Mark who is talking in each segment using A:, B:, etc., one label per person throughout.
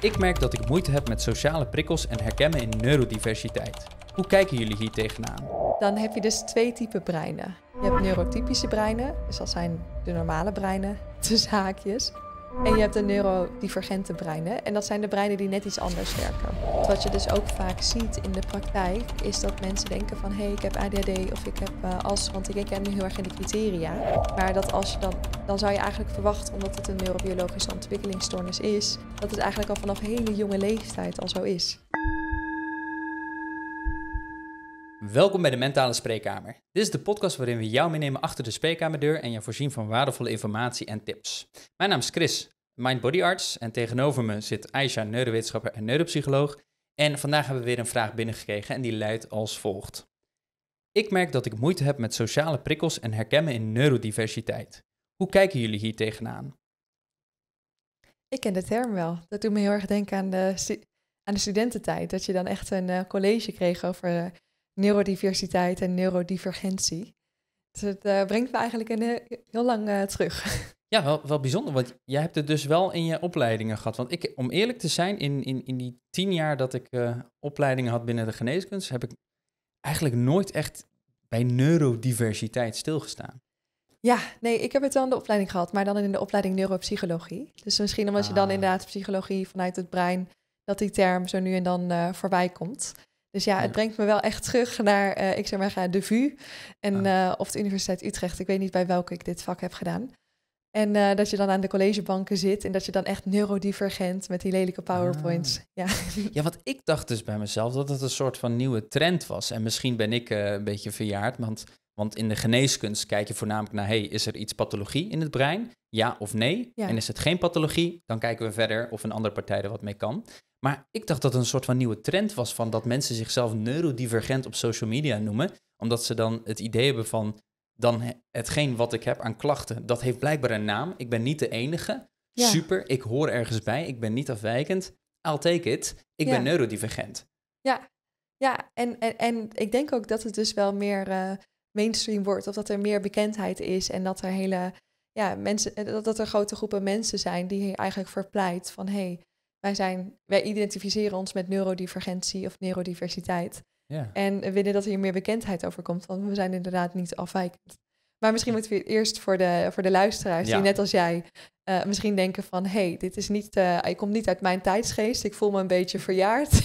A: Ik merk dat ik moeite heb met sociale prikkels en herkennen in neurodiversiteit. Hoe kijken jullie hier tegenaan?
B: Dan heb je dus twee typen breinen. Je hebt neurotypische breinen, dus dat zijn de normale breinen, de haakjes. En je hebt een neurodivergente breinen. En dat zijn de breinen die net iets anders werken. Wat je dus ook vaak ziet in de praktijk, is dat mensen denken van... hé, hey, ik heb ADHD of ik heb uh, als, want ik ken nu heel erg in de criteria. Maar dat als je dan, dan zou je eigenlijk verwachten, omdat het een neurobiologische ontwikkelingsstoornis is... dat het eigenlijk al vanaf hele jonge leeftijd al zo is.
A: Welkom bij de Mentale Spreekkamer. Dit is de podcast waarin we jou meenemen achter de spreekkamerdeur en je voorzien van waardevolle informatie en tips. Mijn naam is Chris, mind-body arts en tegenover me zit Aisha, neurowetenschapper en neuropsycholoog. En vandaag hebben we weer een vraag binnengekregen en die luidt als volgt. Ik merk dat ik moeite heb met sociale prikkels en herkennen in neurodiversiteit. Hoe kijken jullie hier tegenaan?
B: Ik ken de term wel. Dat doet me heel erg denken aan de, aan de studententijd. Dat je dan echt een eh, college kreeg over eh, neurodiversiteit en neurodivergentie. Dus het eh, brengt me eigenlijk een, heel lang eh, terug.
A: Ja, wel, wel bijzonder, want jij hebt het dus wel in je opleidingen gehad. Want ik, om eerlijk te zijn, in, in, in die tien jaar dat ik eh, opleidingen had binnen de geneeskunde, heb ik eigenlijk nooit echt bij neurodiversiteit stilgestaan.
B: Ja, nee, ik heb het wel in de opleiding gehad, maar dan in de opleiding neuropsychologie. Dus misschien omdat je dan ah. inderdaad psychologie vanuit het brein, dat die term zo nu en dan voorbij komt. Dus ja, het brengt me wel echt terug naar, eh, ik zeg maar, ga de VU en, eh, of de Universiteit Utrecht. Ik weet niet bij welke ik dit vak heb gedaan. En eh, dat je dan aan de collegebanken zit en dat je dan echt neurodivergent met die lelijke powerpoints. Ah. Ja.
A: ja, want ik dacht dus bij mezelf dat het een soort van nieuwe trend was. En misschien ben ik een beetje verjaard, want want in de geneeskunst kijk je voornamelijk naar, hey, is er iets pathologie in het brein? Ja of nee? En is het geen pathologie? Dan kijken we verder of een andere partij er wat mee kan. Maar ik dacht dat het een soort van nieuwe trend was van dat mensen zichzelf neurodivergent op social media noemen, omdat ze dan het idee hebben van, dan hetgeen wat ik heb aan klachten, dat heeft blijkbaar een naam. Ik ben niet de enige. Super, ik hoor ergens bij, ik ben niet afwijkend. I'll take it. Ik ben neurodivergent.
B: Ja, ja. En, en, en ik denk ook dat het dus wel meer... Eh, mainstream wordt. Of dat er meer bekendheid is en dat er hele ja, mensen, eh, dat, dat er grote groepen mensen zijn die eigenlijk verpleit van hé, hey, wij zijn, wij identificeren ons met neurodivergentie of neurodiversiteit. Ja. En eh, willen dat hier meer bekendheid over komt, want we zijn inderdaad niet afwijkend. Maar misschien moeten we het eerst voor de, voor de luisteraars, die net als jij eh, misschien denken van... hé, hey, dit is niet, uh, eh, ik kom niet uit mijn tijdsgeest, ik voel me een beetje verjaard.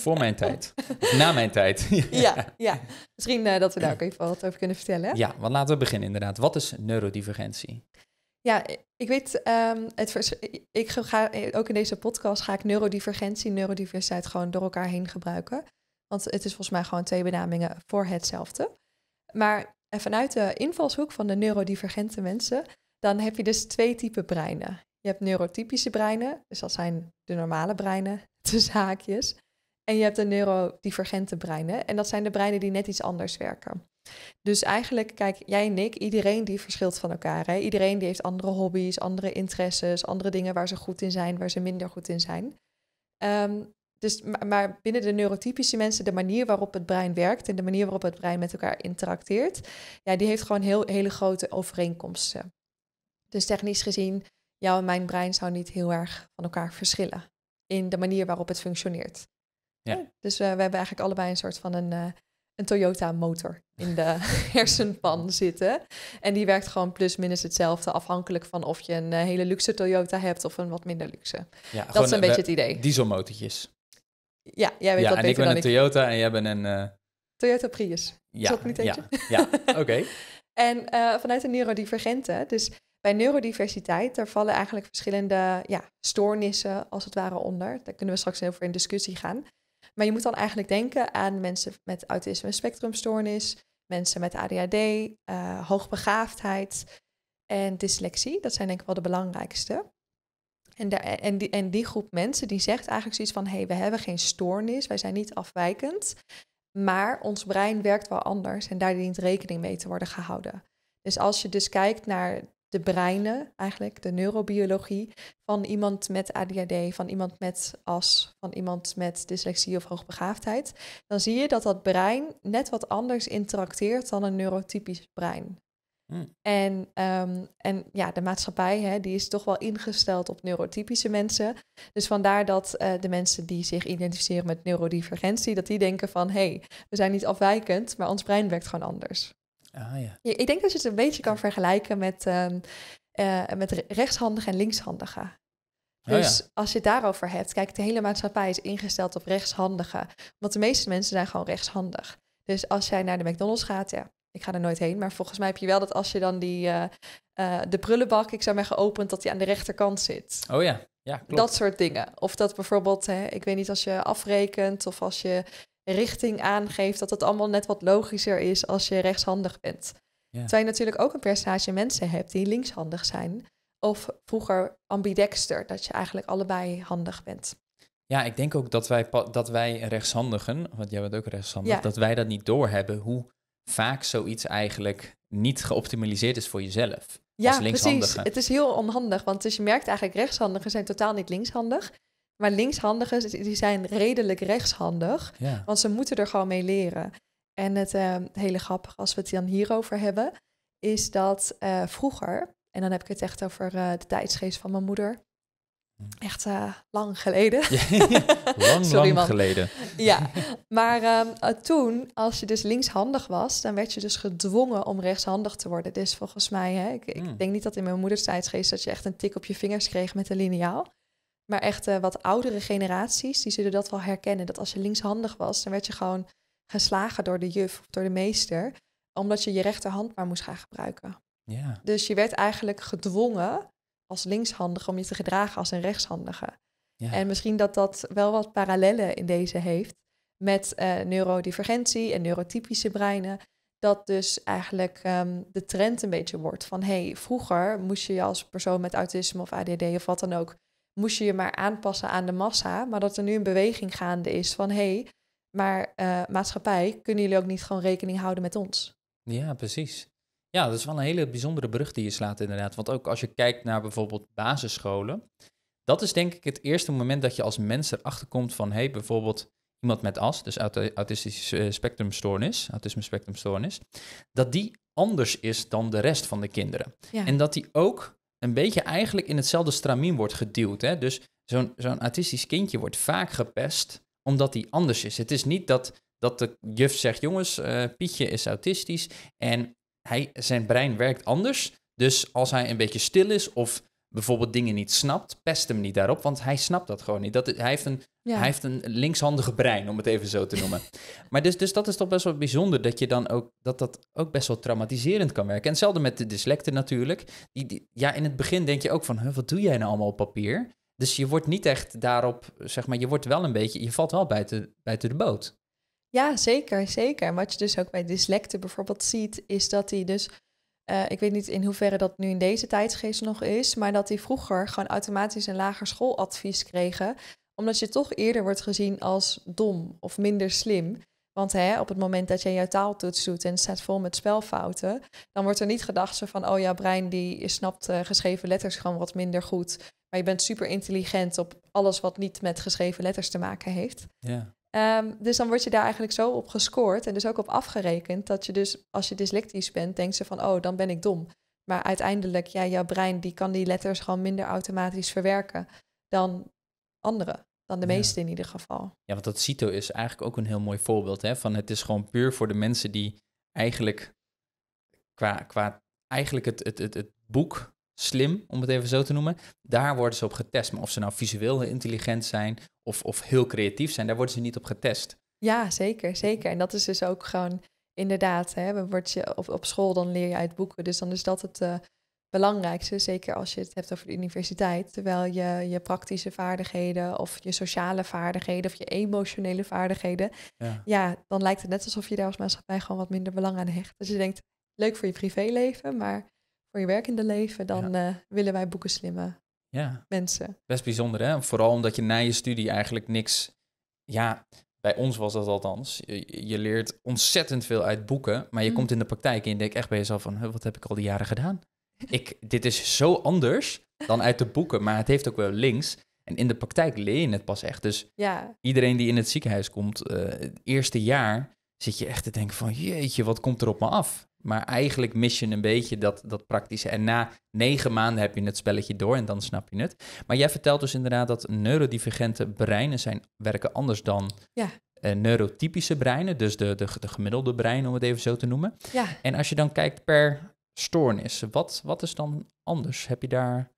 A: Voor mijn tijd. Na mijn tijd. ja,
B: ja, misschien eh, dat we daar ook even wat over kunnen vertellen. Ja,
A: want laten we beginnen inderdaad. Wat is neurodivergentie?
B: Ja, ik weet, ehm, het ik ga, ook in deze podcast ga ik neurodivergentie, neurodiversiteit gewoon door elkaar heen gebruiken. Want het is volgens mij gewoon twee benamingen voor hetzelfde. Maar en vanuit de invalshoek van de neurodivergente mensen, dan heb je dus twee typen breinen. Je hebt neurotypische breinen, dus dat zijn de normale breinen, de zaakjes. En je hebt de neurodivergente breinen, en dat zijn de breinen die net iets anders werken. Dus eigenlijk, kijk, jij en ik, iedereen die verschilt van elkaar. Hè? Iedereen die heeft andere hobby's, andere interesses, andere dingen waar ze goed in zijn, waar ze minder goed in zijn. Um, dus, maar binnen de neurotypische mensen, de manier waarop het brein werkt en de manier waarop het brein met elkaar interacteert, ja, die heeft gewoon heel, hele grote overeenkomsten. Dus technisch gezien, jouw en mijn brein zou niet heel erg van elkaar verschillen in de manier waarop het functioneert. Ja. dus eh, we hebben eigenlijk allebei een soort van een, eh, een Toyota-motor in de hersenpan zitten. En die werkt gewoon plus minus hetzelfde, afhankelijk van of je een eh, hele luxe Toyota hebt of een wat minder luxe. Ja, dat is een beetje het idee.
A: Dieselmotortjes.
B: Ja, jij weet ja, en ik ben een
A: Toyota en jij bent een... Eh,
B: Toyota Prius. Ja, ja,
A: ja. oké.
B: en eh, vanuit de neurodivergente, dus bij neurodiversiteit, daar vallen eigenlijk verschillende ja, stoornissen als het ware onder. Daar kunnen we straks over in discussie gaan. Maar je moet dan eigenlijk denken aan mensen met autisme spectrumstoornis, mensen met ADHD, uh, eh, hoogbegaafdheid en dyslexie. Dat zijn denk ik wel de belangrijkste. En, en, die, groep mensen die zegt eigenlijk zoiets van: hé, hey, we hebben geen stoornis, wij zijn niet afwijkend. Maar ons brein werkt wel anders en daar dient rekening mee te worden gehouden. Dus als je dus kijkt naar de breinen, eigenlijk de neurobiologie van iemand met ADHD, van iemand met AS, van iemand met dyslexie of hoogbegaafdheid, dan zie je dat dat brein net wat anders interacteert dan een neurotypisch brein. Hm. En, ehm, en ja, de maatschappij hè, die is toch wel ingesteld op neurotypische mensen. Dus vandaar dat eh, de mensen die zich identificeren met neurodivergentie, dat die denken van hé, hey, we zijn niet afwijkend, maar ons brein werkt gewoon anders. Ah, ja. ik denk dat je het een beetje kan vergelijken met, um, met rechtshandigen en linkshandigen. Oh, dus als je het daarover hebt, kijk, de hele maatschappij is ingesteld op rechtshandigen. Want de meeste mensen zijn gewoon rechtshandig. Dus als jij naar de McDonald's gaat, ja, ik ga er nooit heen. Maar volgens mij heb je wel dat als je dan die, uh, de prullenbak, ik zou mij geopend, dat die aan de rechterkant zit.
A: Oh ja, ja klopt. Dat
B: soort dingen. Of dat bijvoorbeeld, hè, ik weet niet, als je afrekent of als je richting aangeeft, dat het allemaal net wat logischer is als je rechtshandig bent. Ja. Terwijl je natuurlijk ook een percentage mensen hebt die linkshandig zijn. Of vroeger ambidexter, dat je eigenlijk allebei handig bent.
A: Ja, ik denk ook dat wij, dat wij rechtshandigen, want jij bent ook rechtshandig, dat wij dat niet doorhebben hoe vaak zoiets eigenlijk niet geoptimaliseerd is voor jezelf. Ja, precies. Het
B: is heel onhandig, want dus je merkt eigenlijk rechtshandigen zijn totaal niet linkshandig. Maar linkshandigen die zijn redelijk rechtshandig, want ze moeten er gewoon mee leren. En het ehm, hele grappige, als we het dan hierover hebben, is dat eh, vroeger, en dan heb ik het echt over eh, de tijdsgeest van mijn moeder, Hm. Echt lang geleden.
A: lang, lang geleden. ja,
B: maar toen, als je dus linkshandig was, dan werd je dus gedwongen om rechtshandig te worden. Dus volgens mij, hè, ik, ik hm. denk niet dat in mijn moeders dat je echt een tik op je vingers kreeg met een liniaal. Maar echt eh, wat oudere generaties, die zullen dat wel herkennen. Dat als je linkshandig was, dan werd je gewoon geslagen door de juf of door de meester. Omdat je je rechterhand maar moest gaan gebruiken. Ja. Dus je werd eigenlijk gedwongen als linkshandige om je te gedragen als een rechtshandige. En misschien dat dat wel wat parallellen in deze heeft met eh, neurodivergentie en neurotypische breinen. Dat dus eigenlijk ehm, de trend een beetje wordt van hey, vroeger moest je je als persoon met autisme of ADD of wat dan ook, moest je je maar aanpassen aan de massa. Maar dat er nu een beweging gaande is van hey, maar eh, maatschappij, kunnen jullie ook niet gewoon rekening houden met ons?
A: Ja, precies. Ja, dat is wel een hele bijzondere brug die je slaat inderdaad. Want ook als je kijkt naar bijvoorbeeld basisscholen, dat is denk ik het eerste moment dat je als mens erachter komt van, hé, hey, bijvoorbeeld iemand met AS, dus autistische eh, spectrumstoornis, autisme spectrumstoornis, dat die anders is dan de rest van de kinderen. En dat die ook een beetje eigenlijk in hetzelfde stramien wordt geduwd. Hè? Dus zo'n zo'n autistisch kindje wordt vaak gepest omdat die anders is. Het is niet dat, dat de juf zegt, jongens, eh, Pietje is autistisch en hij, zijn brein werkt anders. Dus als hij een beetje stil is of bijvoorbeeld dingen niet snapt, pest hem niet daarop, want hij snapt dat gewoon niet. Dat, hij, heeft een, hij heeft een linkshandige brein, om het even zo te noemen. maar dus, dus dat is toch best wel bijzonder, dat, je dan ook, dat dat ook best wel traumatiserend kan werken. En hetzelfde met de dyslecten natuurlijk. Die, ja, in het begin denk je ook van, wat doe jij nou allemaal op papier? Dus je wordt niet echt daarop, zeg maar, je wordt wel een beetje, je valt wel buiten, buiten de boot.
B: Ja, zeker, zeker. En wat je dus ook bij dyslecten bijvoorbeeld ziet, is dat die dus, eh, ik weet niet in hoeverre dat nu in deze tijdsgeest nog is, maar dat die vroeger gewoon automatisch een lager schooladvies kregen, omdat je toch eerder wordt gezien als dom of minder slim. Want hè, op het moment dat jij jouw taaltoets doet en het staat vol met spelfouten, dan wordt er niet gedacht zo van, oh ja, brein die snapt eh, geschreven letters gewoon wat minder goed. Maar je bent super intelligent op alles wat niet met geschreven letters te maken heeft. Ja. Ehm, dus dan word je daar eigenlijk zo op gescoord en dus ook op afgerekend dat je dus als je dyslectisch bent, denkt ze van oh, dan ben ik dom. Maar uiteindelijk, ja, jouw brein die kan die letters gewoon minder automatisch verwerken dan anderen. Dan de meeste in ieder geval.
A: Ja, want dat CITO is eigenlijk ook een heel mooi voorbeeld hè, van het is gewoon puur voor de mensen die eigenlijk qua, qua eigenlijk het, het, het, het boek slim, om het even zo te noemen. Daar worden ze op getest. Maar of ze nou visueel intelligent zijn of, of heel creatief zijn, daar worden ze niet op getest.
B: Ja, zeker, zeker. En dat is dus ook gewoon inderdaad, hè, word je op, op school, dan leer je uit boeken. Dus dan is dat het eh, belangrijkste, zeker als je het hebt over de universiteit. Terwijl je je praktische vaardigheden of je sociale vaardigheden of je emotionele vaardigheden, ja. ja, dan lijkt het net alsof je daar als maatschappij gewoon wat minder belang aan hecht. Dus je denkt, leuk voor je privéleven, maar voor je werkende leven, dan eh, willen wij boeken slimme ja. mensen.
A: Best bijzonder, hè? Vooral omdat je na je studie eigenlijk niks. Ja, bij ons was dat althans. Je, leert ontzettend veel uit boeken, maar je mm. komt in de praktijk en je denkt echt bij jezelf van, wat heb ik al die jaren gedaan? ik, dit is zo anders dan uit de boeken, maar het heeft ook wel links. En in de praktijk leer je het pas echt. Dus ja. iedereen die in het ziekenhuis komt, eh, het eerste jaar zit je echt te denken van, jeetje, wat komt er op me af? Maar eigenlijk mis je een beetje dat, dat praktische. En na negen maanden heb je het spelletje door en dan snap je het. Maar jij vertelt dus inderdaad dat neurodivergente breinen zijn, werken anders dan ja. Uh, neurotypische breinen. Dus de, de, de gemiddelde brein, om het even zo te noemen. Ja. En als je dan kijkt per stoornis, wat, wat is dan anders? Heb je daar,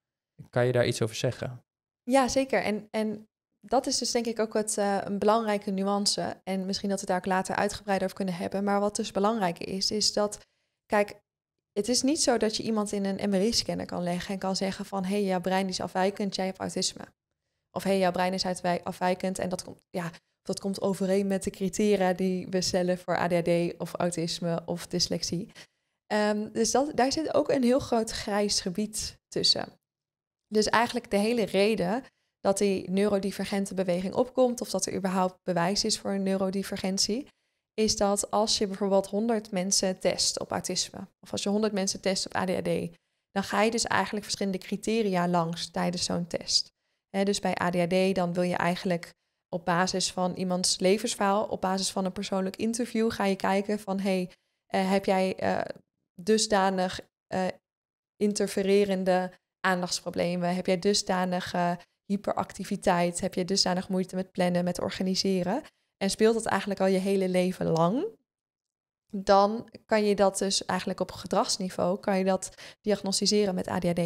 A: kan je daar iets over zeggen?
B: Ja, zeker. En, en dat is dus denk ik ook wat, eh, een belangrijke nuance. En misschien dat we daar ook later uitgebreider over kunnen hebben. Maar wat dus belangrijk is, is dat Kijk, het is niet zo dat je iemand in een MRI-scanner kan leggen en kan zeggen van hé, hey, jouw brein is afwijkend, jij hebt autisme. Of hé, hey, jouw brein is afwijkend en dat komt, ja, dat komt overeen met de criteria die we stellen voor ADHD of autisme of dyslexie. Ehm, dus dat, daar zit ook een heel groot grijs gebied tussen. Dus eigenlijk de hele reden dat die neurodivergente beweging opkomt of dat er überhaupt bewijs is voor een neurodivergentie, is dat als je bijvoorbeeld 100 mensen test op autisme, of als je 100 mensen test op ADHD, dan ga je dus eigenlijk verschillende criteria langs tijdens zo'n test. dus bij ADHD dan wil je eigenlijk op basis van iemands levensverhaal, op basis van een persoonlijk interview, ga je kijken van hey, eh, heb jij eh, dusdanig uh, interfererende aandachtsproblemen? Heb jij dusdanig hyperactiviteit? Heb je dusdanig moeite met plannen, met organiseren? en speelt dat eigenlijk al je hele leven lang, dan kan je dat dus eigenlijk op gedragsniveau, kan je dat diagnosticeren met ADHD.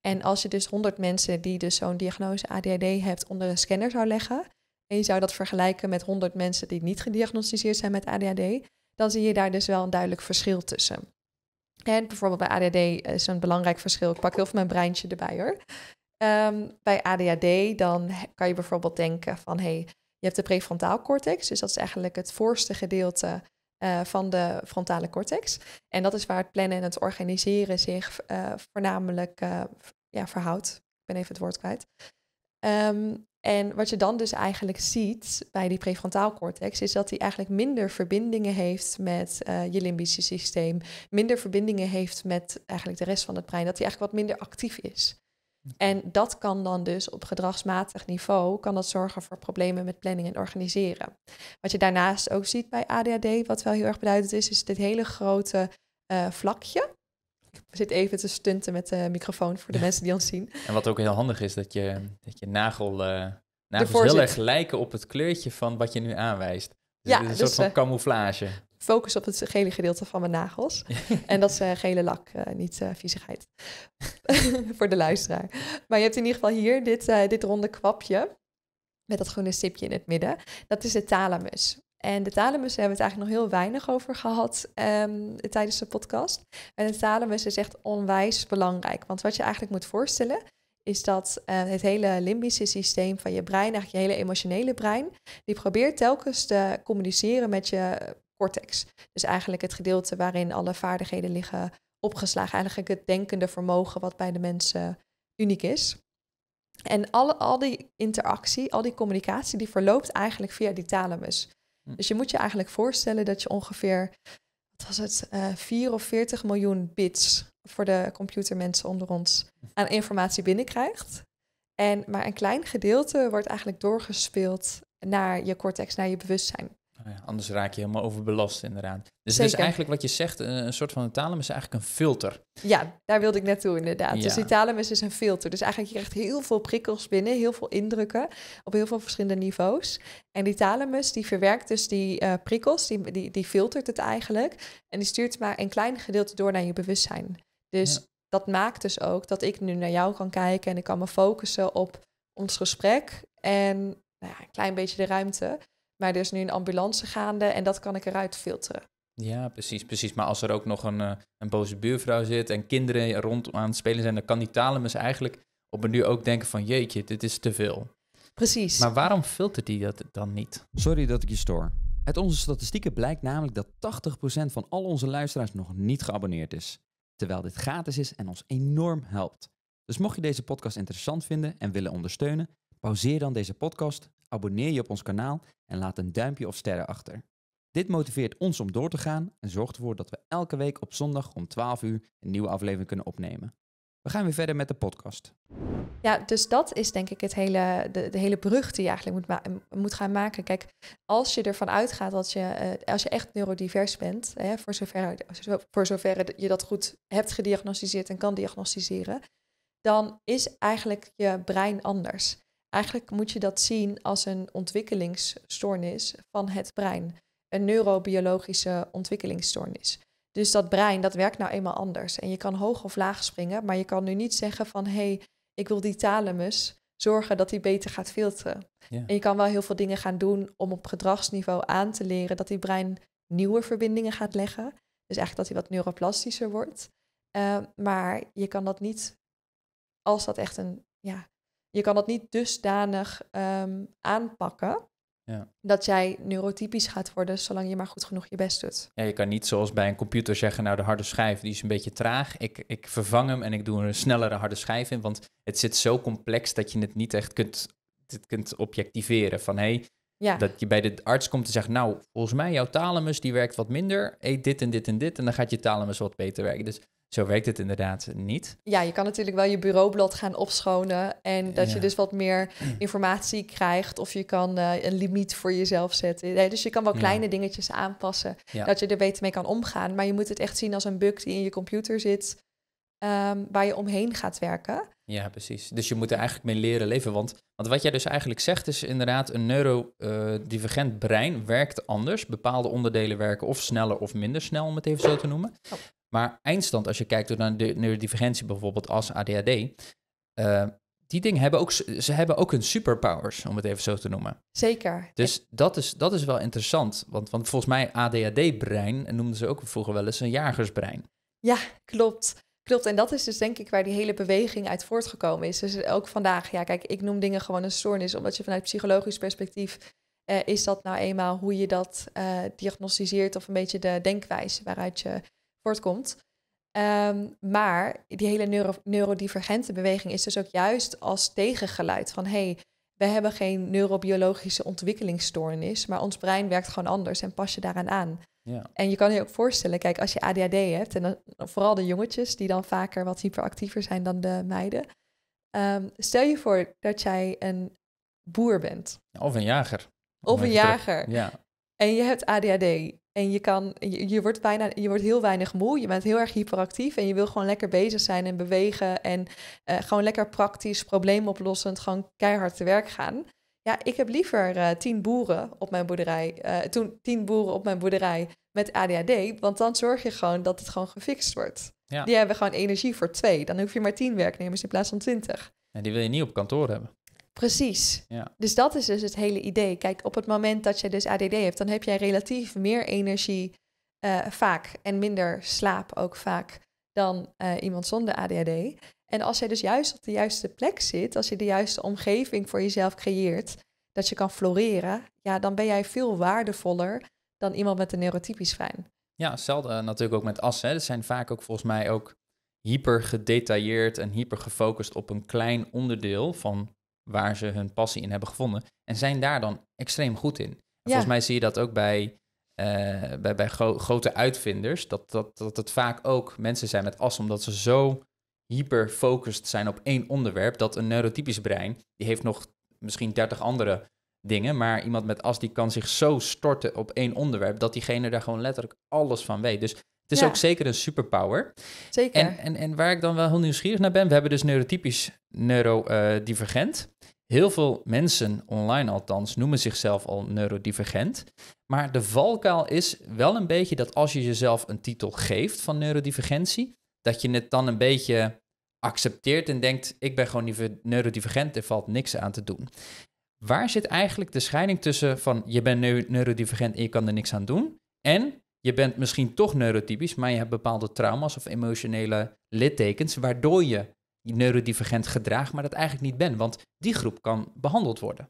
B: En als je dus 100 mensen die dus zo'n diagnose ADHD hebt onder een scanner zou leggen, en je zou dat vergelijken met 100 mensen die niet gediagnosticeerd zijn met ADHD, dan zie je daar dus wel een duidelijk verschil tussen. En bijvoorbeeld bij ADHD eh, is een belangrijk verschil. Ik pak heel veel mijn breintje erbij hoor. Ehm, bij ADHD dan kan je bijvoorbeeld denken van hé, hey, je hebt de prefrontaal cortex, dus dat is eigenlijk het voorste gedeelte eh, van de frontale cortex. En dat is waar het plannen en het organiseren zich eh, voornamelijk eh, ja, verhoudt. Ik ben even het woord kwijt. Ehm, en wat je dan dus eigenlijk ziet bij die prefrontaal cortex, is dat die eigenlijk minder verbindingen heeft met je limbische systeem, minder verbindingen heeft met eigenlijk de rest van het brein, dat hij eigenlijk wat minder actief is. En dat kan dan dus op gedragsmatig niveau kan dat zorgen voor problemen met planning en organiseren. Wat je daarnaast ook ziet bij ADHD, wat wel heel erg beduidend is, is dit hele grote eh, vlakje. Ik zit even te stunten met de microfoon voor de mensen die ons zien.
A: En wat ook heel handig is, dat je, dat je nagel, uh, nagels heel erg lijken op het kleurtje van wat je nu aanwijst. Dus ja, is een dus, soort van eh, camouflage
B: focus op het gele gedeelte van mijn nagels. en dat is eh, gele lak, eh, niet eh, viezigheid. Voor de luisteraar. Maar je hebt in ieder geval hier dit, dit ronde kwapje. Met dat groene stipje in het midden. Dat is de thalamus. En de thalamus hebben we het eigenlijk nog heel weinig over gehad ehm, tijdens de podcast. En de thalamus is echt onwijs belangrijk. Want wat je eigenlijk moet voorstellen, is dat het hele limbische systeem van je brein, eigenlijk je hele emotionele brein, die probeert telkens te communiceren met je cortex. Dus eigenlijk het gedeelte waarin alle vaardigheden liggen opgeslagen. Eigenlijk het denkende vermogen wat bij de mensen uniek is. En alle, al die interactie, al die communicatie, die verloopt eigenlijk via die thalamus. Hm. Dus je moet je eigenlijk voorstellen dat je ongeveer, wat was het, uh, eh, 4 of miljoen bits voor de computermensen onder ons aan informatie binnenkrijgt. En maar een klein gedeelte wordt eigenlijk doorgespeeld naar je cortex, naar je bewustzijn
A: anders raak je helemaal overbelast inderdaad. Dus het is eigenlijk wat je zegt, een soort van een thalamus is eigenlijk een filter.
B: Ja, daar wilde ik net toe inderdaad. Dus die thalamus is een filter. Dus eigenlijk je krijgt heel veel prikkels binnen, heel veel indrukken op heel veel verschillende niveaus. En die thalamus die verwerkt dus die eh, prikkels, die, die, die filtert het eigenlijk. En die stuurt maar een klein gedeelte door naar je bewustzijn. Dus dat maakt dus ook dat ik nu naar jou kan kijken en ik kan me focussen op ons gesprek en nou ja, een klein beetje de ruimte. Maar er is nu een ambulance gaande en dat kan ik eruit filteren.
A: Ja, precies, precies. Maar als er ook nog een, eh, een boze buurvrouw zit en kinderen rondom aan het spelen zijn, dan kan die talemus eigenlijk op een nu ook denken van jeetje, dit is te veel.
B: Precies. Maar waarom
A: filtert die dat dan niet? Sorry dat ik je stoor. Uit onze statistieken blijkt namelijk dat 80% van al onze luisteraars nog niet geabonneerd is. Terwijl dit gratis is en ons enorm helpt. Dus mocht je deze podcast interessant vinden en willen ondersteunen, pauzeer dan deze podcast, abonneer je op ons kanaal en laat een duimpje of sterren achter. Dit motiveert ons om door te gaan en zorgt ervoor dat we elke week op zondag om 12 uur een nieuwe aflevering kunnen opnemen. We gaan weer verder met de podcast.
B: Ja, dus dat is denk ik het hele, de, hele brug die je eigenlijk moet, moet gaan maken. Kijk, als je ervan uitgaat dat je, eh, als je echt neurodivers bent, hè, voor, zover, voor zover je dat goed hebt gediagnosticeerd en kan diagnosticeren, dan is eigenlijk je brein anders. Eigenlijk moet je dat zien als een ontwikkelingsstoornis van het brein. Een neurobiologische ontwikkelingsstoornis. Dus dat brein, dat werkt nou eenmaal anders. En je kan hoog of laag springen, maar je kan nu niet zeggen van... hé, hey, ik wil die thalamus zorgen dat die beter gaat filteren. En je kan wel heel veel dingen gaan doen om op gedragsniveau aan te leren... dat die brein nieuwe verbindingen gaat leggen. Dus eigenlijk dat hij wat neuroplastischer wordt. Eh, maar je kan dat niet, als dat echt een ja, je kan dat niet dusdanig ehm, aanpakken. Ja. Dat jij neurotypisch gaat worden, zolang je maar goed genoeg je best doet.
A: Ja, je kan niet zoals bij een computer zeggen, nou de harde schijf die is een beetje traag. Ik, ik vervang hem en ik doe een snellere harde schijf in. Want het zit zo complex dat je het niet echt kunt, kunt objectiveren. Van hey, dat je bij de arts komt en zegt, nou volgens mij jouw thalamus die werkt wat minder. Eet dit en dit en dit en dan gaat je thalamus wat beter werken. Dus zo werkt het inderdaad niet.
B: Ja, je kan natuurlijk wel je bureaublad gaan opschonen en dat je dus wat meer informatie krijgt of je kan eh, een limiet voor jezelf zetten. Nee, dus je kan wel kleine dingetjes aanpassen, dat je er beter mee kan omgaan. Maar je moet het echt zien als een bug die in je computer zit, ehm, waar je omheen gaat werken.
A: Ja, precies. Dus je moet er eigenlijk mee leren leven. Want, want wat jij dus eigenlijk zegt is inderdaad, een neurodivergent eh, brein werkt anders. Bepaalde onderdelen werken of sneller of minder snel, om het even zo te noemen. Oh. Maar eindstand, als je kijkt naar de neurodivergentie, bijvoorbeeld als ADHD, eh, die dingen hebben ook, ze hebben ook hun superpowers, om het even zo te noemen.
B: Zeker.
A: Dus dat, is, dat is wel interessant, want, want volgens mij ADHD-brein noemden ze ook vroeger wel eens een jagersbrein.
B: Ja, klopt. Klopt, en dat is dus denk ik waar die hele beweging uit voortgekomen is. Dus ook vandaag, ja kijk, ik noem dingen gewoon een stoornis, omdat je vanuit psychologisch perspectief eh, is dat nou eenmaal hoe je dat eh, diagnosticeert of een beetje de denkwijze waaruit je voortkomt. Ehm, maar die hele neuro, neurodivergente beweging is dus ook juist als tegengeluid van hey, we hebben geen neurobiologische ontwikkelingsstoornis, maar ons brein werkt gewoon anders en pas je daaraan aan. Ja. En je kan je ook voorstellen, kijk, als je ADHD hebt, en dan, vooral de jongetjes die dan vaker wat hyperactiever zijn dan de meiden. Ehm, stel je voor dat jij een boer bent. Of een jager. Of, een jager. Ja. En je hebt ADHD. En je, kan, je, je, wordt bijna, je wordt heel weinig moe. Je bent heel erg hyperactief en je wil gewoon lekker bezig zijn en bewegen. En eh, gewoon lekker praktisch, probleemoplossend, gewoon keihard te werk gaan. Ja, ik heb liever eh, tien boeren op mijn boerderij. Eh, toen tien boeren op mijn boerderij met ADHD. Want dan zorg je gewoon dat het gewoon gefixt wordt. Die hebben gewoon energie voor twee. Dan hoef je maar tien werknemers in plaats van twintig.
A: En die wil je niet op kantoor hebben.
B: Precies. Ja. Dus dat is dus het hele idee. Kijk, op het moment dat je dus ADD hebt, dan heb jij relatief meer energie eh, vaak en minder slaap ook vaak dan eh, iemand zonder ADHD. En als jij dus juist op de juiste plek zit, als je de juiste omgeving voor jezelf creëert, dat je kan floreren, ja, dan ben jij veel waardevoller dan iemand met een neurotypisch fijn.
A: Ja, hetzelfde eh, natuurlijk ook met as. Dat zijn vaak ook volgens mij ook hyper gedetailleerd en hyper gefocust op een klein onderdeel van waar ze hun passie in hebben gevonden. En zijn daar dan extreem goed in. En Volgens mij zie je dat ook bij, eh, bij, bij grote uitvinders. Dat, dat, dat het vaak ook mensen zijn met as, omdat ze zo hyperfocust zijn op één onderwerp. Dat een neurotypisch brein, die heeft nog misschien dertig andere dingen. Maar iemand met as, die kan zich zo storten op één onderwerp. Dat diegene daar gewoon letterlijk alles van weet. Dus het is ook zeker een superpower. Zeker. En, en, en waar ik dan wel heel nieuwsgierig naar ben, we hebben dus neurotypisch neurodivergent. Eh, Heel veel mensen, online althans, noemen zichzelf al neurodivergent. Maar de valkuil is wel een beetje dat als je jezelf een titel geeft van neurodivergentie, dat je het dan een beetje accepteert en denkt: ik ben gewoon neurodivergent, er valt niks aan te doen. Waar zit eigenlijk de scheiding tussen van je bent neurodivergent en je kan er niks aan doen? En je bent misschien toch neurotypisch, maar je hebt bepaalde trauma's of emotionele littekens, waardoor je neurodivergent gedrag, maar dat eigenlijk niet ben, want die groep kan behandeld worden.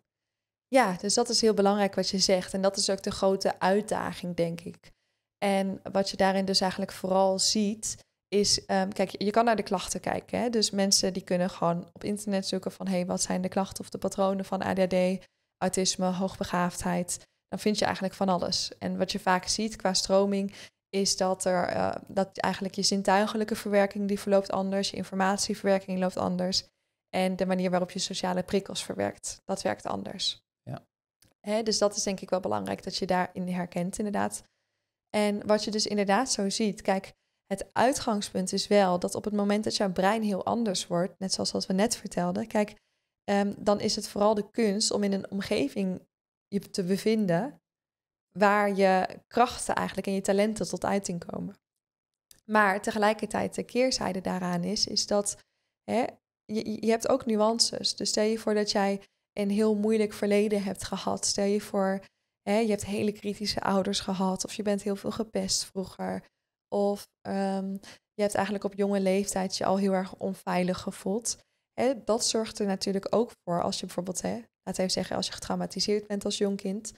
B: Ja, dus dat is heel belangrijk wat je zegt. En dat is ook de grote uitdaging, denk ik. En wat je daarin dus eigenlijk vooral ziet, is, ehm, kijk, je kan naar de klachten kijken. Hè? Dus mensen die kunnen gewoon op internet zoeken van, hé, hey, wat zijn de klachten of de patronen van ADHD, autisme, hoogbegaafdheid. Dan vind je eigenlijk van alles. En wat je vaak ziet qua stroming, is dat er eh, dat eigenlijk je zintuigelijke verwerking die verloopt anders, je informatieverwerking loopt anders en de manier waarop je sociale prikkels verwerkt, dat werkt anders. Ja. Hè, dus dat is denk ik wel belangrijk dat je daarin herkent inderdaad. En wat je dus inderdaad zo ziet, kijk, het uitgangspunt is wel dat op het moment dat jouw brein heel anders wordt, net zoals wat we net vertelden, kijk, ehm, dan is het vooral de kunst om in een omgeving je te bevinden waar je krachten eigenlijk en je talenten tot uiting komen. Maar tegelijkertijd de keerzijde daaraan is, is dat hè, je, je hebt ook nuances. Dus stel je voor dat jij een heel moeilijk verleden hebt gehad. Stel je voor, hè, je hebt hele kritische ouders gehad, of je bent heel veel gepest vroeger. Of ehm, je hebt eigenlijk op jonge leeftijd je al heel erg onveilig gevoeld. Hè, dat zorgt er natuurlijk ook voor als je bijvoorbeeld, hè, laten even zeggen, als je getraumatiseerd bent als jong kind,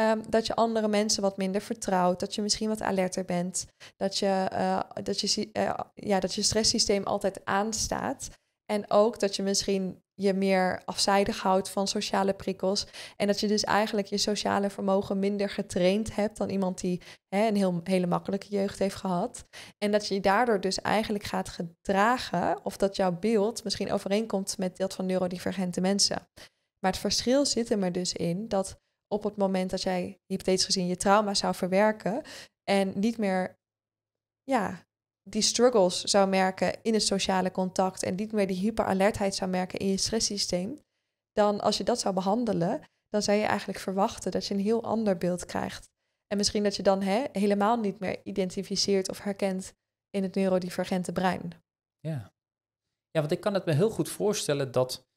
B: Ehm, dat je andere mensen wat minder vertrouwt. Dat je misschien wat alerter bent. Dat je, eh, dat je, eh, ja, dat je stresssysteem altijd aanstaat. En ook dat je misschien je meer afzijdig houdt van sociale prikkels. En dat je dus eigenlijk je sociale vermogen minder getraind hebt dan iemand die hè, een heel, hele makkelijke jeugd heeft gehad. En dat je daardoor dus eigenlijk gaat gedragen, of dat jouw beeld misschien overeenkomt met dat van neurodivergente mensen. Maar het verschil zit er dus in dat op het moment dat jij hypothetisch gezien je trauma zou verwerken en niet meer ja, die struggles zou merken in het sociale contact en niet meer die hyperalertheid zou merken in je stresssysteem, dan als je dat zou behandelen, dan zou je eigenlijk verwachten dat je een heel ander beeld krijgt. En misschien dat je dan hè, helemaal niet meer identificeert of herkent in het neurodivergente brein.
A: Ja. ja, want ik kan het me heel goed voorstellen dat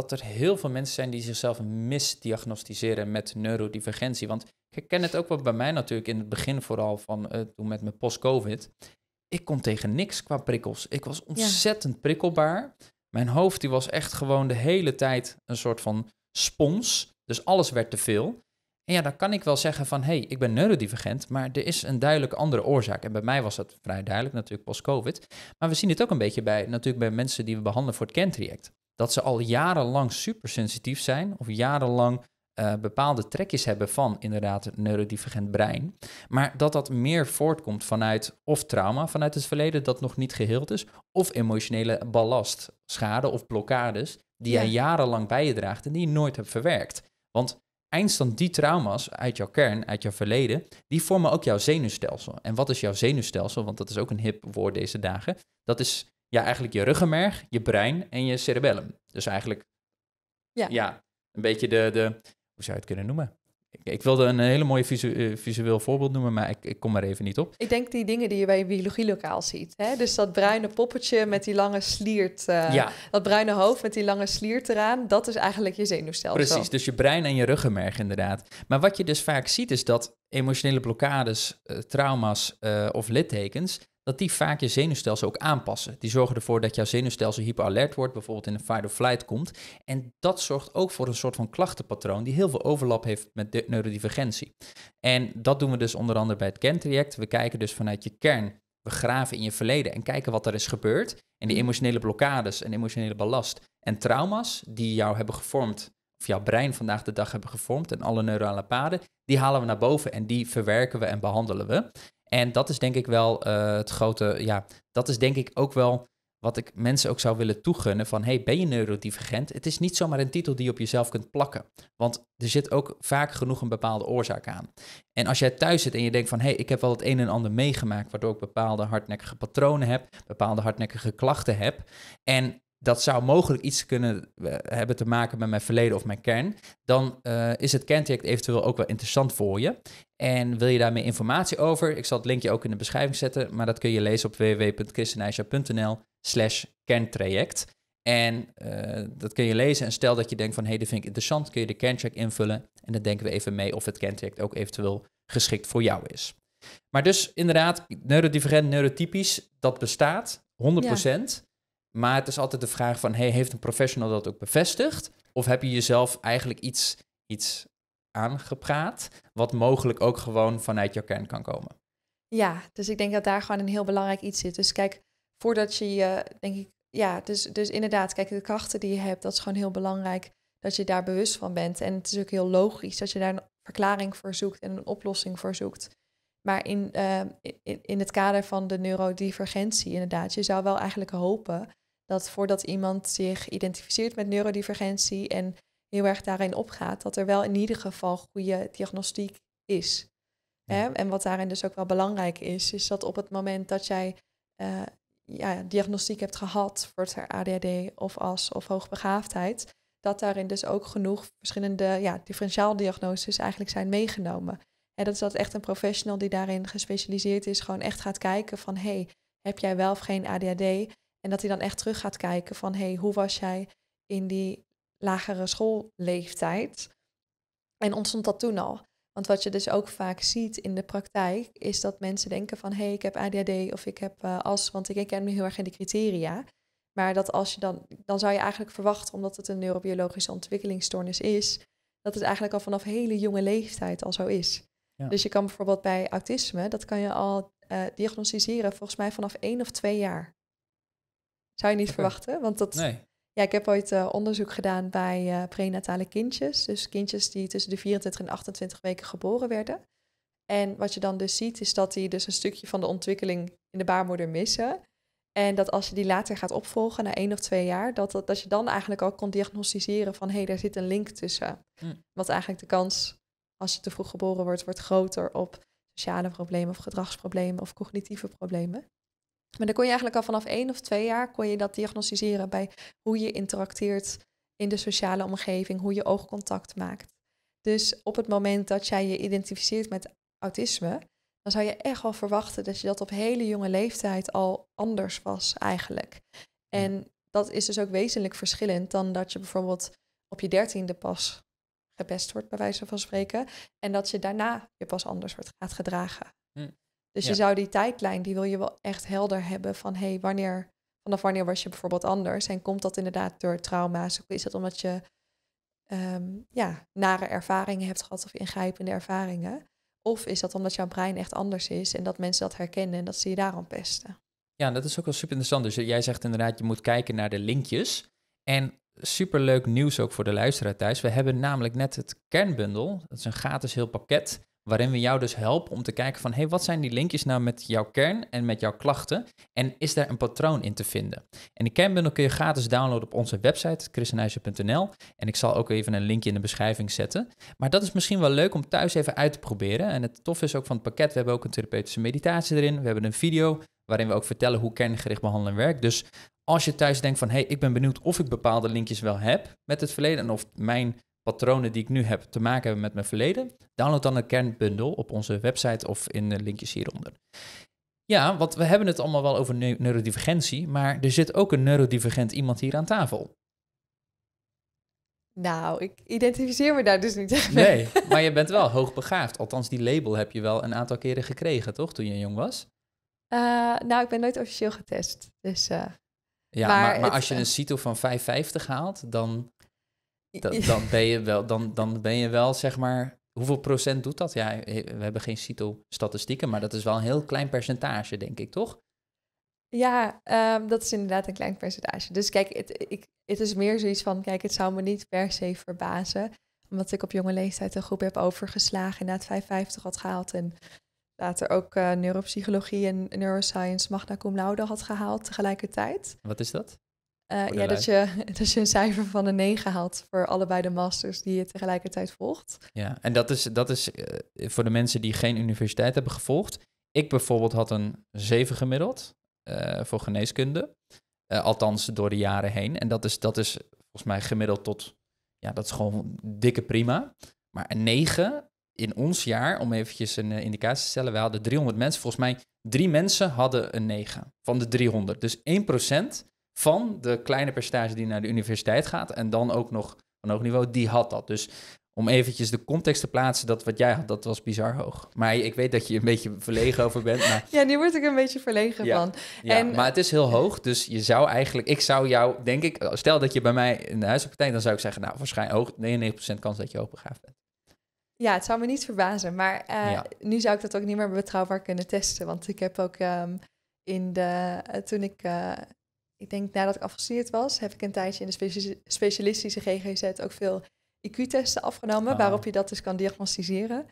A: dat er heel veel mensen zijn die zichzelf misdiagnosticeren met neurodivergentie. Want ik herken het ook wel bij mij natuurlijk in het begin vooral van eh, toen met mijn post-covid. Ik kon tegen niks qua prikkels. Ik was ontzettend prikkelbaar. Mijn hoofd die was echt gewoon de hele tijd een soort van spons. Dus alles werd te veel. En ja, dan kan ik wel zeggen van, hé, hey, ik ben neurodivergent, maar er is een duidelijk andere oorzaak. En bij mij was dat vrij duidelijk, natuurlijk post-covid. Maar we zien het ook een beetje bij, natuurlijk bij mensen die we behandelen voor het kentraject dat ze al jarenlang supersensitief zijn of jarenlang eh, bepaalde trekjes hebben van inderdaad het neurodivergent brein. Maar dat dat meer voortkomt vanuit of trauma vanuit het verleden dat nog niet geheeld is, of emotionele ballast, schade of blokkades die ja. jij jarenlang bij je draagt en die je nooit hebt verwerkt. Want eindstand die trauma's uit jouw kern, uit jouw verleden, die vormen ook jouw zenuwstelsel. En wat is jouw zenuwstelsel? Want dat is ook een hip woord deze dagen. Dat is ja, eigenlijk je ruggenmerg, je brein en je cerebellum. Dus eigenlijk ja, ja een beetje de, de, hoe zou je het kunnen noemen? Ik, ik wilde een hele mooie eh, visueel voorbeeld noemen, maar ik, ik kom er even niet op. Ik
B: denk die dingen die je bij een lokaal ziet. Hè? Dus dat bruine poppetje met die lange sliert. Eh, ja. Dat bruine hoofd met die lange sliert eraan. Dat is eigenlijk je zenuwstelsel. Precies,
A: dus je brein en je ruggenmerg inderdaad. Maar wat je dus vaak ziet is dat emotionele blokkades, eh, trauma's of littekens dat die vaak je zenuwstelsel ook aanpassen. Die zorgen ervoor dat jouw zenuwstelsel hyperalert wordt, bijvoorbeeld in een fight or flight komt. En dat zorgt ook voor een soort van klachtenpatroon die heel veel overlap heeft met de neurodivergentie. En dat doen we dus onder andere bij het kentraject. We kijken dus vanuit je kern, we graven in je verleden en kijken wat er is gebeurd. En die mm. emotionele blokkades en emotionele ballast en trauma's die jou hebben gevormd, of jouw brein vandaag de dag hebben gevormd en alle neurale paden, die halen we naar boven en die verwerken we en behandelen we. En dat is denk ik wel eh, het grote, ja, dat is denk ik ook wel wat ik mensen ook zou willen toegunnen van, hey, ben je neurodivergent? Het is niet zomaar een titel die je op jezelf kunt plakken, want er zit ook vaak genoeg een bepaalde oorzaak aan. En als jij thuis zit en je denkt van, hey, ik heb wel het een en ander meegemaakt, waardoor ik bepaalde hardnekkige patronen heb, bepaalde hardnekkige klachten heb, en dat zou mogelijk iets kunnen eh, hebben te maken met mijn verleden of mijn kern, dan eh, is het kerntraject eventueel ook wel interessant voor je. En wil je daarmee informatie over? Ik zal het linkje ook in de beschrijving zetten, maar dat kun je lezen op www.christenijsja.nl slash kerntraject. En eh, dat kun je lezen en stel dat je denkt van, hé, hey, dit vind ik interessant, kun je de kerncheck invullen. En dan denken we even mee of het kerntraject ook eventueel geschikt voor jou is. Maar dus inderdaad, neurodivergent, neurotypisch, dat bestaat 100%. Maar het is altijd de vraag van, hey, heeft een professional dat ook bevestigd? Of heb je jezelf eigenlijk iets, iets aangepraat, wat mogelijk ook gewoon vanuit jouw kern kan komen?
B: Ja, dus ik denk dat daar gewoon een heel belangrijk iets zit. Dus kijk, voordat je je, denk ik, ja, dus, dus inderdaad, kijk, de krachten die je hebt, dat is gewoon heel belangrijk dat je daar bewust van bent. En het is ook heel logisch dat je daar een verklaring voor zoekt en een oplossing voor zoekt. Maar in, uh, in, in het kader van de neurodivergentie, inderdaad, je zou wel eigenlijk hopen dat voordat iemand zich identificeert met neurodivergentie en heel erg daarin opgaat, dat er wel in ieder geval goede diagnostiek is. Hè? En wat daarin dus ook wel belangrijk is, is dat op het moment dat jij eh, ja, diagnostiek hebt gehad voor het ADHD of AS of hoogbegaafdheid, dat daarin dus ook genoeg verschillende ja, differentiaaldiagnoses eigenlijk zijn meegenomen. En dat is dat echt een professional die daarin gespecialiseerd is, gewoon echt gaat kijken van hey, heb jij wel of geen ADHD? En dat hij dan echt terug gaat kijken van, hey, hoe was jij in die lagere schoolleeftijd? En ontstond dat toen al? Want wat je dus ook vaak ziet in de praktijk, is dat mensen denken van, hé, hey, ik heb ADHD of ik heb eh, AS, want ik ken me heel erg in de criteria. Maar dat als je dan, dan zou je eigenlijk verwachten, omdat het een neurobiologische ontwikkelingsstoornis is, dat het eigenlijk al vanaf hele jonge leeftijd al zo is. Dus je kan bijvoorbeeld bij autisme, dat kan je al uh, diagnosticeren volgens mij vanaf één of twee jaar. Zou je niet verwachten, want dat... Ja, ik heb ooit eh, onderzoek gedaan bij eh, prenatale kindjes. Dus kindjes die tussen de 24 en 28 weken geboren werden. En wat je dan dus ziet, is dat die dus een stukje van de ontwikkeling in de baarmoeder missen. En dat als je die later gaat opvolgen, na één of twee jaar, dat, dat, dat je dan eigenlijk ook kon diagnosticeren van hé, hey, daar zit een link tussen. Hm. wat eigenlijk de kans, als je te vroeg geboren wordt, wordt groter op sociale problemen of gedragsproblemen of cognitieve problemen. Maar dan kon je eigenlijk al vanaf één of twee jaar kon je dat diagnosticeren bij hoe je interacteert in de sociale omgeving, hoe je oogcontact maakt. Dus op het moment dat jij je identificeert met autisme, dan zou je echt wel verwachten dat je dat op hele jonge leeftijd al anders was eigenlijk. En dat is dus ook wezenlijk verschillend dan dat je bijvoorbeeld op je dertiende pas gepest wordt, bij wijze van spreken, en dat je daarna je pas anders wordt, gaat gedragen. Dus je zou die tijdlijn, die wil je wel echt helder hebben van hé, hey, wanneer, vanaf wanneer was je bijvoorbeeld anders? En komt dat inderdaad door trauma's? Of is dat omdat je ehm, ja, nare ervaringen hebt gehad of ingrijpende ervaringen? Of is dat omdat jouw brein echt anders is en dat mensen dat herkennen en dat ze je daarom pesten?
A: Ja, dat is ook wel super interessant. Dus jij zegt inderdaad, je moet kijken naar de linkjes. En super leuk nieuws ook voor de luisteraar thuis. We hebben namelijk net het kernbundel. Dat is een gratis heel pakket waarin we jou dus helpen om te kijken van, hé, hey, wat zijn die linkjes nou met jouw kern en met jouw klachten? En is daar een patroon in te vinden? En die kernbundel kun je gratis downloaden op onze website, christenijzer.nl. En ik zal ook even een linkje in de beschrijving zetten. Maar dat is misschien wel leuk om thuis even uit te proberen. En het tof is ook van het pakket, we hebben ook een therapeutische meditatie erin. We hebben een video waarin we ook vertellen hoe kerngericht behandelen werkt. Dus als je thuis denkt van, hé, hey, ik ben benieuwd of ik bepaalde linkjes wel heb met het verleden en of mijn patronen die ik nu heb te maken hebben met mijn verleden, download dan een kernbundel op onze website of in de linkjes hieronder. Ja, want we hebben het allemaal wel over neurodivergentie, maar er zit ook een neurodivergent iemand hier aan tafel.
B: Nou, ik identificeer me daar dus niet mee. Nee,
A: maar je bent wel hoogbegaafd. Althans, die label heb je wel een aantal keren gekregen, toch? Toen je jong was?
B: Eh, nou, ik ben nooit officieel getest. Dus, eh, ja, maar, maar, als je een eh,
A: CITO van 550 haalt, dan dan, ben je wel, dan, dan ben je wel zeg maar hoeveel procent doet dat? Ja, we hebben geen CITO-statistieken, maar dat is wel een heel klein percentage, denk ik, toch?
B: Ja, ehm, dat is inderdaad een klein percentage. Dus kijk, het, ik, het is meer zoiets van, kijk, het zou me niet per se verbazen, omdat ik op jonge leeftijd een groep heb overgeslagen, inderdaad 55 had gehaald en later ook eh, neuropsychologie en neuroscience magna cum laude had gehaald tegelijkertijd.
A: Wat is dat? Eh, ja, dat
B: je, dat je een cijfer van een 9 haalt voor allebei de masters die je tegelijkertijd volgt.
A: Ja, en dat is, dat is eh, voor de mensen die geen universiteit hebben gevolgd. Ik bijvoorbeeld had een 7 gemiddeld eh, voor geneeskunde. althans door de jaren heen. En dat is, dat is volgens mij gemiddeld tot, ja, dat is gewoon dikke prima. Maar een 9 in ons jaar, om eventjes een indicatie te stellen, we hadden 300 mensen. Volgens mij drie mensen hadden een 9 van de 300. Dus 1% van de kleine percentage die naar de universiteit gaat en dan ook nog van hoog niveau, die had dat. Dus om eventjes de context te plaatsen, dat wat jij had, dat was bizar hoog. Maar ik weet dat je een beetje verlegen over bent. Maar... Ja,
B: nu word ik een beetje verlegen van. Ja, Maar
A: het is heel hoog, dus je zou eigenlijk... Ik zou jou, denk ik, stel dat je bij mij in de huisoptijn... dan zou ik zeggen, nou, waarschijnlijk hoog, 99% kans dat je hoogbegaafd bent.
B: Ja, het zou me niet verbazen. Maar eh, nu zou ik dat ook niet meer betrouwbaar kunnen testen. Want ik heb ook ehm, in de... toen ik... Eh, ik denk nadat ik afgestudeerd was, heb ik een tijdje in de specialistische GGZ ook veel IQ-testen afgenomen, ah. waarop je dat dus kan diagnosticeren.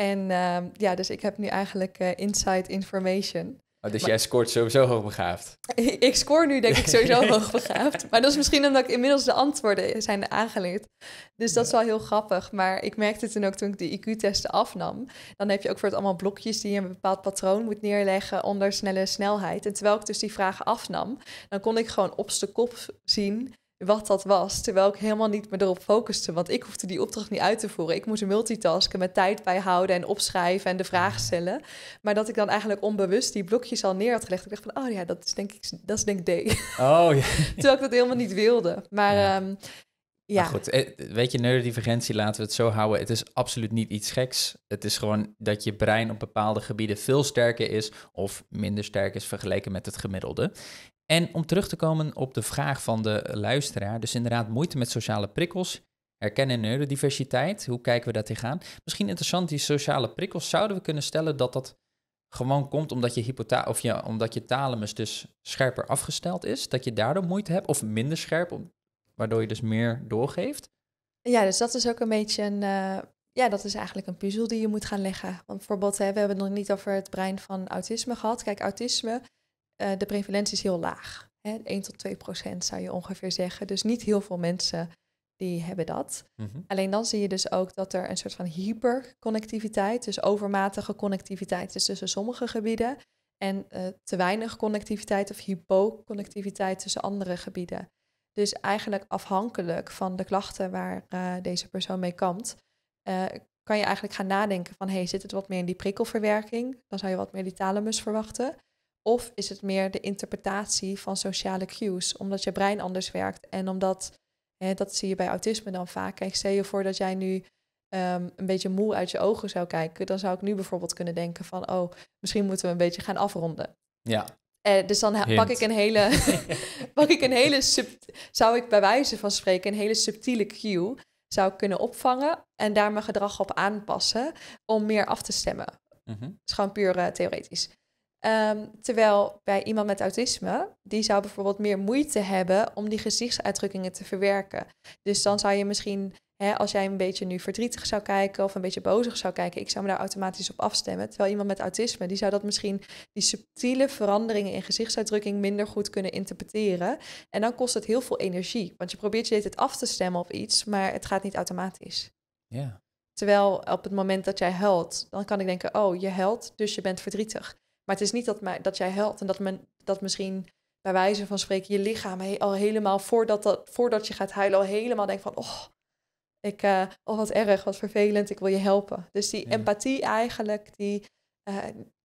B: En ehm, ja, dus ik heb nu eigenlijk uh, eh, inside information. Oh, dus jij
A: scoort sowieso hoogbegaafd?
B: ik scoor nu denk ik sowieso hoogbegaafd. Maar dat is misschien omdat ik inmiddels de antwoorden zijn aangeleerd. Dus dat is wel heel grappig. Maar ik merkte toen ook toen ik de IQ-testen afnam. Dan heb je ook voor het allemaal blokjes die je een bepaald patroon moet neerleggen onder snelle snelheid. En terwijl ik dus die vragen afnam, dan kon ik gewoon op de kop zien wat dat was. Terwijl ik helemaal niet meer erop focuste. Want ik hoefde die opdracht niet uit te voeren. Ik moest multitasken, met tijd bijhouden en opschrijven en de vraag ah. stellen. Maar dat ik dan eigenlijk onbewust die blokjes al neer had gelegd. Ik dacht van, oh ja, dat is denk ik, dat is denk ik D. Oh, ja. Terwijl ik dat helemaal niet wilde. Maar ja. Ehm, ja. Maar
A: goed, eh, weet je, neurodivergentie, laten we het zo houden. Het is absoluut niet iets geks. Het is gewoon dat je brein op bepaalde gebieden veel sterker is of minder sterk is vergeleken met het gemiddelde. En om terug te komen op de vraag van de luisteraar, dus inderdaad moeite met sociale prikkels, herkennen neurodiversiteit, hoe kijken we daar tegenaan? Misschien interessant, die sociale prikkels, zouden we kunnen stellen dat dat gewoon komt omdat je, hypota of ja, omdat je thalamus dus scherper afgesteld is, dat je daardoor moeite hebt of minder scherp, waardoor je dus meer doorgeeft?
B: Ja, dus dat is ook een beetje een, eh, ja, dat is eigenlijk een puzzel die je moet gaan leggen. Want bijvoorbeeld, hè, we hebben het nog niet over het brein van autisme gehad. Kijk, autisme eh, de prevalentie is heel laag. Hè? 1 tot 2 procent zou je ongeveer zeggen. Dus niet heel veel mensen die hebben dat. Mhm. Alleen dan zie je dus ook dat er een soort van hyperconnectiviteit, dus overmatige connectiviteit is tussen sommige gebieden en eh, te weinig connectiviteit of hypoconnectiviteit tussen andere gebieden. Dus eigenlijk afhankelijk van de klachten waar eh, deze persoon mee kampt, kan je eigenlijk gaan nadenken van hey, zit het wat meer in die prikkelverwerking? Dan zou je wat meer die thalamus verwachten. Of is het meer de interpretatie van sociale cues, omdat je brein anders werkt en omdat, hè, dat zie je bij autisme dan vaak. Kijk, stel je voor dat jij nu ehm, een beetje moe uit je ogen zou kijken, dan zou ik nu bijvoorbeeld kunnen denken van, oh, misschien moeten we een beetje gaan afronden. Ja. Eh, dus dan pak ik een hele, pak ik een hele zou ik bij wijze van spreken een hele subtiele cue zou kunnen opvangen en daar mijn gedrag op aanpassen om meer af te stemmen. Mhm. Dat is gewoon puur uh, theoretisch. Ehm, terwijl bij iemand met autisme, die zou bijvoorbeeld meer moeite hebben om die gezichtsuitdrukkingen te verwerken. Dus dan zou je misschien, hè, als jij een beetje nu verdrietig zou kijken of een beetje bozig zou kijken, ik zou me daar automatisch op afstemmen. Terwijl iemand met autisme, die zou dat misschien, die subtiele veranderingen in gezichtsuitdrukking minder goed kunnen interpreteren. En dan kost het heel veel energie, want je probeert je dit af te stemmen op iets, maar het gaat niet automatisch. Ja. Terwijl op het moment dat jij huilt, dan kan ik denken, oh, je huilt, dus je bent verdrietig. Maar het is niet dat, dat jij helpt en dat, men, dat misschien bij wijze van spreken je lichaam al helemaal voordat, dat, voordat je gaat huilen al helemaal denkt van, oh, ik, uh, wat erg, wat vervelend, ik wil je helpen. Dus die empathie eigenlijk, die, eh,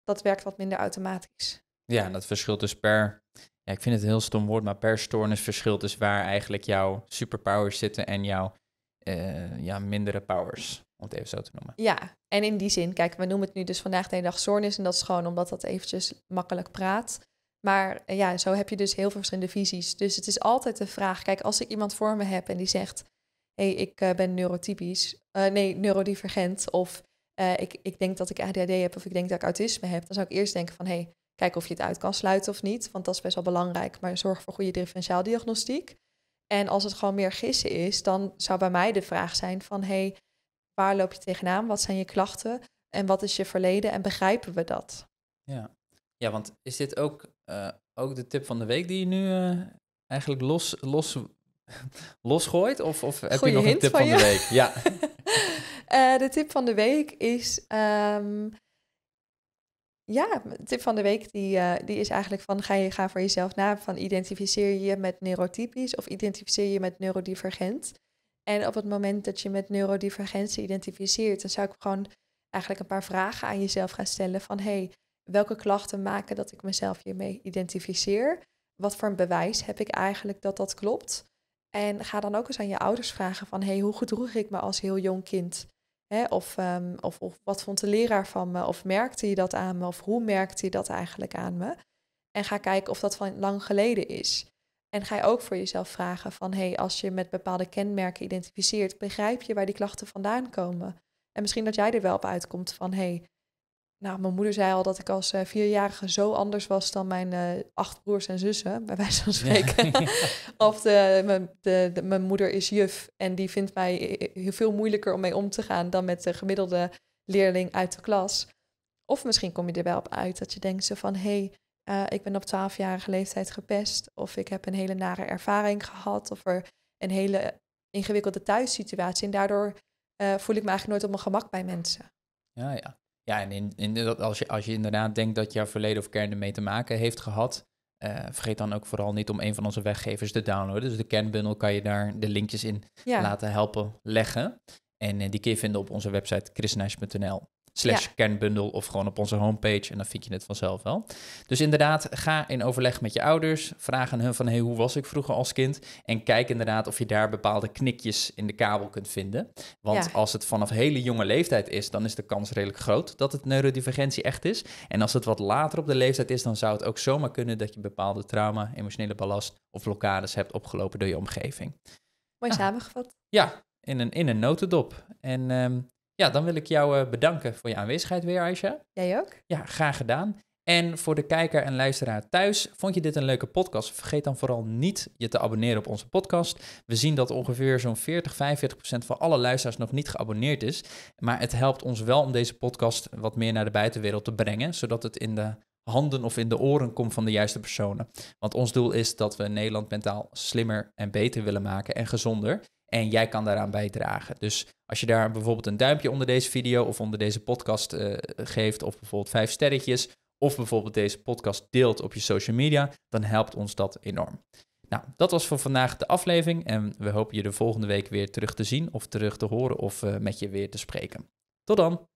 B: dat werkt wat minder automatisch.
A: Ja, en dat verschilt dus per, ja, ik vind het een heel stom woord, maar per stoornis verschilt dus waar eigenlijk jouw superpowers zitten en jouw eh, ja, mindere powers om het even zo te noemen.
B: Ja, en in die zin, kijk, we noemen het nu dus vandaag de dag zornis. En dat is gewoon omdat dat eventjes makkelijk praat. Maar eh, ja, zo heb je dus heel veel verschillende visies. Dus het is altijd de vraag, kijk, als ik iemand voor me heb en die zegt... hé, hey, ik eh, ben neurotypisch, eh, nee, neurodivergent... of ik, ik denk dat ik ADHD heb of ik denk dat ik autisme heb... dan zou ik eerst denken van, hé, hey, kijk of je het uit kan sluiten of niet... want dat is best wel belangrijk, maar zorg voor goede differentiaaldiagnostiek. En als het gewoon meer gissen is, dan zou bij mij de vraag zijn van... hé, hey, Waar loop je tegenaan? Wat zijn je klachten? En wat is je verleden? En begrijpen we dat?
A: Ja, ja want is dit ook, eh, ook de tip van de week die je nu eh, eigenlijk los, los, losgooit? Of, of heb je nog een eh, tip van, de week? Ehm,
B: ja. de tip van de week is... ja, tip van de week die, die is eigenlijk van ga je ga voor jezelf na van identificeer je met neurotypisch of identificeer je met neurodivergent. En op het moment dat je met neurodivergentie identificeert, dan zou ik gewoon eigenlijk een paar vragen aan jezelf gaan stellen van hey, welke klachten maken dat ik mezelf hiermee identificeer? Wat voor een bewijs heb ik eigenlijk dat dat klopt? En ga dan ook eens aan je ouders vragen van hey, hoe gedroeg ik me als heel jong kind? Of, ehm, of, of wat vond de leraar van me? Of merkte je dat aan me? Of hoe merkte je dat eigenlijk aan me? En ga kijken of dat van lang geleden is. En ga je ook voor jezelf vragen van hey, als je met bepaalde kenmerken identificeert, begrijp je waar die klachten vandaan komen? En misschien dat jij er wel op uitkomt van hey, nou, mijn moeder zei al dat ik als eh, vierjarige zo anders was dan mijn eh, acht broers en zussen, bij wijze van spreken. of de, mijn, moeder is juf en die vindt mij heel eh, veel moeilijker om mee om te gaan dan met de gemiddelde leerling uit de klas. Of misschien kom je er wel op uit dat je denkt zo van, hé, hey, eh, ik ben op 12-jarige leeftijd gepest, of ik heb een hele nare ervaring gehad, of er een hele ingewikkelde thuissituatie. En daardoor eh, voel ik me eigenlijk nooit op mijn gemak bij mensen.
A: Ja, ja. Ja, en in, in, als, je, als je inderdaad denkt dat jouw verleden of kern ermee te maken heeft gehad, eh, vergeet dan ook vooral niet om een van onze weggevers te downloaden. Dus de kernbundel kan je daar de linkjes in laten helpen leggen. En die kun je vinden op onze website chrisnash.nl slash kernbundel of gewoon op onze homepage en dan vind je het vanzelf wel. Dus inderdaad, ga in overleg met je ouders, vraag aan hun van hey, hoe was ik vroeger als kind en kijk inderdaad of je daar bepaalde knikjes in de kabel kunt vinden. Want als het vanaf hele jonge leeftijd is, dan is de kans redelijk groot dat het neurodivergentie echt is. En als het wat later op de leeftijd is, dan zou het ook zomaar kunnen dat je bepaalde trauma, emotionele ballast of blokkades hebt opgelopen door je omgeving.
B: Mooi ah. samengevat.
A: Ja, in een, in een notendop. En ehm, ja, dan wil ik jou eh, bedanken voor je aanwezigheid weer, Aisha. Jij ook? Ja, graag gedaan. En voor de kijker en luisteraar thuis, vond je dit een leuke podcast? Vergeet dan vooral niet je te abonneren op onze podcast. We zien dat ongeveer zo'n 40, 45 procent van alle luisteraars nog niet geabonneerd is. Maar het helpt ons wel om deze podcast wat meer naar de buitenwereld te brengen, zodat het in de handen of in de oren komt van de juiste personen. Want ons doel is dat we Nederland mentaal slimmer en beter willen maken en gezonder. En jij kan daaraan bijdragen. Dus als je daar bijvoorbeeld een duimpje onder deze video of onder deze podcast eh, geeft, of bijvoorbeeld vijf sterretjes, of bijvoorbeeld deze podcast deelt op je social media, dan helpt ons dat enorm. Nou, dat was voor vandaag de aflevering en we hopen je de volgende week weer terug te zien of terug te horen of eh, met je weer te spreken. Tot dan!